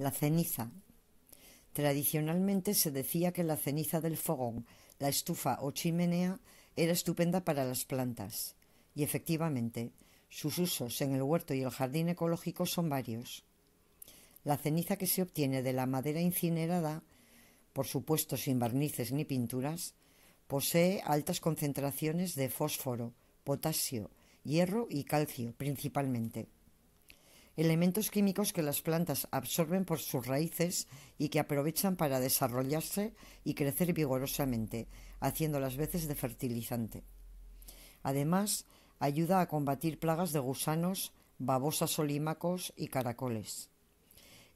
La ceniza. Tradicionalmente se decía que la ceniza del fogón, la estufa o chimenea era estupenda para las plantas. Y efectivamente, sus usos en el huerto y el jardín ecológico son varios. La ceniza que se obtiene de la madera incinerada, por supuesto sin barnices ni pinturas, posee altas concentraciones de fósforo, potasio, hierro y calcio principalmente elementos químicos que las plantas absorben por sus raíces y que aprovechan para desarrollarse y crecer vigorosamente, haciendo las veces de fertilizante. Además, ayuda a combatir plagas de gusanos, babosas olímacos y caracoles.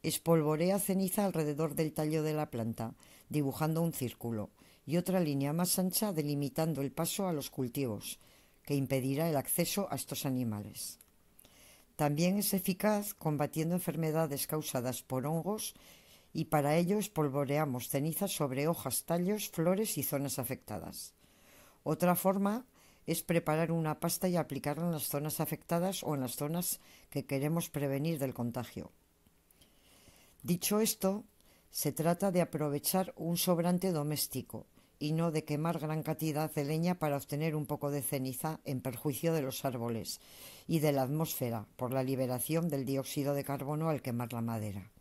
Espolvorea ceniza alrededor del tallo de la planta, dibujando un círculo, y otra línea más ancha delimitando el paso a los cultivos, que impedirá el acceso a estos animales. También es eficaz combatiendo enfermedades causadas por hongos y para ello espolvoreamos ceniza sobre hojas, tallos, flores y zonas afectadas. Otra forma es preparar una pasta y aplicarla en las zonas afectadas o en las zonas que queremos prevenir del contagio. Dicho esto, se trata de aprovechar un sobrante doméstico y no de quemar gran cantidad de leña para obtener un poco de ceniza en perjuicio de los árboles y de la atmósfera por la liberación del dióxido de carbono al quemar la madera.